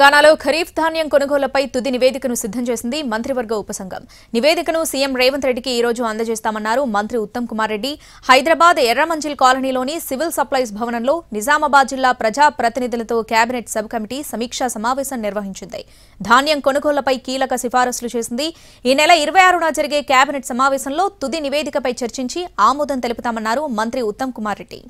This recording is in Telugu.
తెలంగాణలో ఖరీఫ్ ధాన్యం కొనుగోళ్లపై తుది నివేదికను సిద్ధం చేసింది మంత్రివర్గ ఉపసంఘం నివేదికను సీఎం రేవంత్ రెడ్డికి ఈ రోజు అందజేస్తామన్నారు మంత్రి ఉత్తమ్ కుమార్ రెడ్డి హైదరాబాద్ ఎర్రమంజిల్ కాలనీలోని సివిల్ సప్లైస్ భవనంలో నిజామాబాద్ జిల్లా ప్రజా ప్రతినిధులతో కేబినెట్ సబ్ కమిటీ సమీక్షా సమావేశం నిర్వహించింది ధాన్యం కొనుగోళ్లపై కీలక సిఫారసులు చేసింది ఈ నెల ఇరవై ఆరున జరిగే కేబినెట్ సమావేశంలో తుది నివేదికపై చర్చించి ఆమోదం తెలుపుతామన్నారు మంత్రి ఉత్తమ్ కుమార్ రెడ్డి